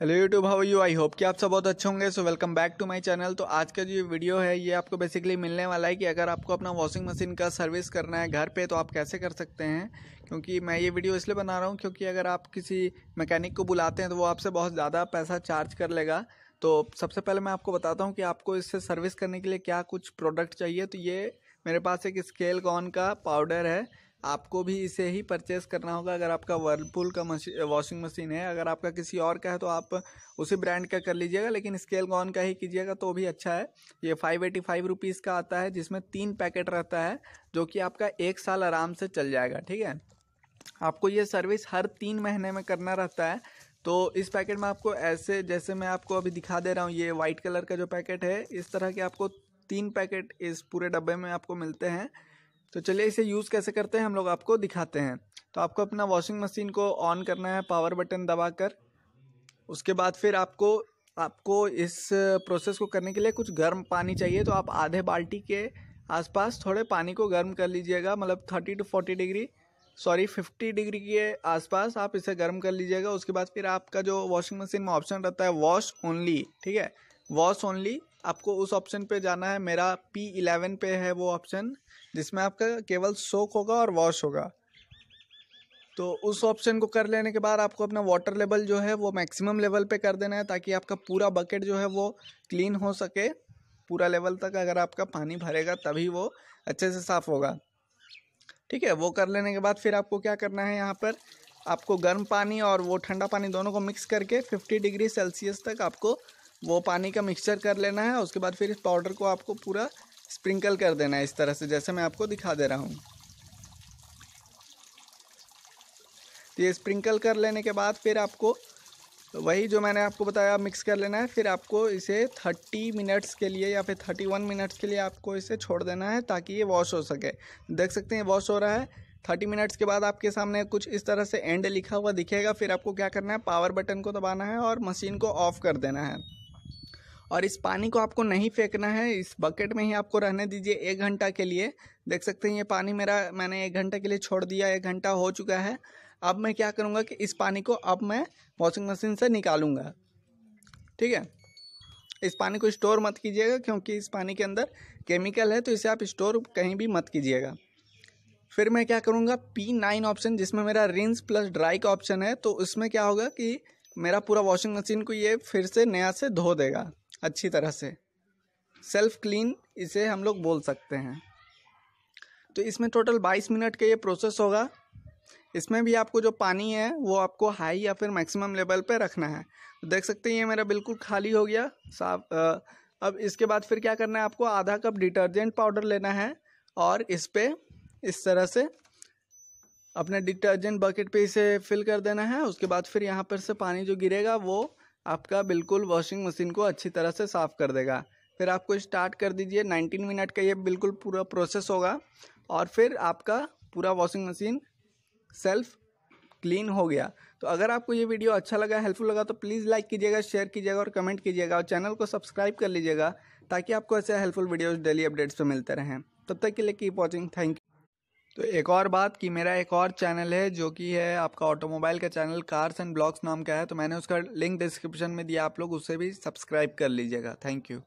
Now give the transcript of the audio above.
hello YouTube how you I hope कि आप सब बहुत अच्छे होंगे so welcome back to my channel तो आज का जो वीडियो है ये आपको बेसिकली मिलने वाला है कि अगर आपको अपना वॉशिंग मशीन का सर्विस करना है घर पे तो आप कैसे कर सकते हैं क्योंकि मैं ये वीडियो इसलिए बना रहा हूँ क्योंकि अगर आप किसी मैकेनिक को बुलाते हैं तो वो आपसे बहुत ज़्यादा पैसा चार्ज कर लेगा तो सबसे पहले मैं आपको बताता हूँ कि आपको इससे सर्विस करने के लिए क्या कुछ प्रोडक्ट चाहिए तो ये मेरे पास एक स्केल गॉन का पाउडर है आपको भी इसे ही परचेस करना होगा अगर आपका वर्लपूल का मशीन वॉशिंग मशीन है अगर आपका किसी और का है तो आप उसी ब्रांड का कर लीजिएगा लेकिन स्केल गॉन का ही कीजिएगा तो भी अच्छा है ये फाइव एटी फाइव रुपीज़ का आता है जिसमें तीन पैकेट रहता है जो कि आपका एक साल आराम से चल जाएगा ठीक है आपको ये सर्विस हर तीन महीने में करना रहता है तो इस पैकेट में आपको ऐसे जैसे मैं आपको अभी दिखा दे रहा हूँ ये वाइट कलर का जो पैकेट है इस तरह के आपको तीन पैकेट इस पूरे डब्बे में आपको मिलते हैं तो चलिए इसे यूज़ कैसे करते हैं हम लोग आपको दिखाते हैं तो आपको अपना वॉशिंग मशीन को ऑन करना है पावर बटन दबा कर उसके बाद फिर आपको आपको इस प्रोसेस को करने के लिए कुछ गर्म पानी चाहिए तो आप आधे बाल्टी के आसपास थोड़े पानी को गर्म कर लीजिएगा मतलब thirty to forty degree sorry fifty degree के आसपास आप इसे गर्म कर लीजिएगा उसके बाद फिर आपका जो वॉशिंग मशीन में ऑप्शन रहता है वॉश ओनली ठीक है वॉश ओनली आपको उस ऑप्शन पे जाना है मेरा पी इलेवन पे है वो ऑप्शन जिसमें आपका केवल सोक होगा और वॉश होगा तो उस ऑप्शन को कर लेने के बाद आपको अपना वाटर लेवल जो है वो मैक्सिमम लेवल पे कर देना है ताकि आपका पूरा बकेट जो है वो क्लीन हो सके पूरा लेवल तक अगर आपका पानी भरेगा तभी वो अच्छे से साफ़ होगा ठीक है वो कर लेने के बाद फिर आपको क्या करना है यहाँ पर आपको गर्म पानी और वो ठंडा पानी दोनों को मिक्स करके 50 डिग्री सेल्सियस तक आपको वो पानी का मिक्सचर कर लेना है उसके बाद फिर इस पाउडर को आपको पूरा स्प्रिंकल कर देना है इस तरह से जैसे मैं आपको दिखा दे रहा हूँ तो ये स्प्रिंकल कर लेने के बाद फिर आपको वही जो मैंने आपको बताया मिक्स कर लेना है फिर आपको इसे थर्टी मिनट्स के लिए या फिर थर्टी वन मिनट्स के लिए आपको इसे छोड़ देना है ताकि ये वॉश हो सके देख सकते हैं वॉश हो रहा है थर्टी मिनट्स के बाद आपके सामने कुछ इस तरह से एंड लिखा हुआ दिखेगा फिर आपको क्या करना है पावर बटन को दबाना है और मशीन को ऑफ़ कर देना है और इस पानी को आपको नहीं फेंकना है इस बकेट में ही आपको रहने दीजिए एक घंटा के लिए देख सकते हैं ये पानी मेरा मैंने एक घंटे के लिए छोड़ दिया एक घंटा हो चुका है अब मैं क्या करूँगा कि इस पानी को अब मैं वॉशिंग मशीन से निकालूंगा ठीक है इस पानी को स्टोर मत कीजिएगा क्योंकि इस पानी के अंदर केमिकल है तो इसे आप स्टोर कहीं भी मत कीजिएगा फिर मैं क्या करूँगा पी नाइन ऑप्शन जिसमें मेरा रिंस प्लस ड्राई का ऑप्शन है तो उसमें क्या होगा कि मेरा पूरा वॉशिंग मशीन को ये फिर से नया से धो देगा अच्छी तरह से सेल्फ क्लीन इसे हम लोग बोल सकते हैं तो इसमें टोटल 22 मिनट का ये प्रोसेस होगा इसमें भी आपको जो पानी है वो आपको हाई या फिर मैक्सिमम लेवल पे रखना है तो देख सकते हैं ये मेरा बिल्कुल खाली हो गया साफ अब इसके बाद फिर क्या करना है आपको आधा कप डिटर्जेंट पाउडर लेना है और इस पर इस तरह से अपने डिटर्जेंट बकेट पे इसे फिल कर देना है उसके बाद फिर यहाँ पर से पानी जो गिरेगा वो आपका बिल्कुल वॉशिंग मशीन को अच्छी तरह से साफ़ कर देगा फिर आपको स्टार्ट कर दीजिए 19 मिनट का ये बिल्कुल पूरा प्रोसेस होगा और फिर आपका पूरा वॉशिंग मशीन सेल्फ क्लीन हो गया तो अगर आपको ये वीडियो अच्छा लगा हेल्पफुल लगा तो प्लीज़ लाइक कीजिएगा शेयर कीजिएगा और कमेंट कीजिएगा और चैनल को सब्सक्राइब कर लीजिएगा ताकि आपको ऐसे हेल्पफुल वीडियोज़ डेली अपडेट्स पर मिलते रहें तब तक के लिए कीप वॉचिंग थैंक यू तो एक और बात कि मेरा एक और चैनल है जो कि है आपका ऑटोमोबाइल का चैनल कार्स एंड ब्लॉग्स नाम का है तो मैंने उसका लिंक डिस्क्रिप्शन में दिया आप लोग उससे भी सब्सक्राइब कर लीजिएगा थैंक यू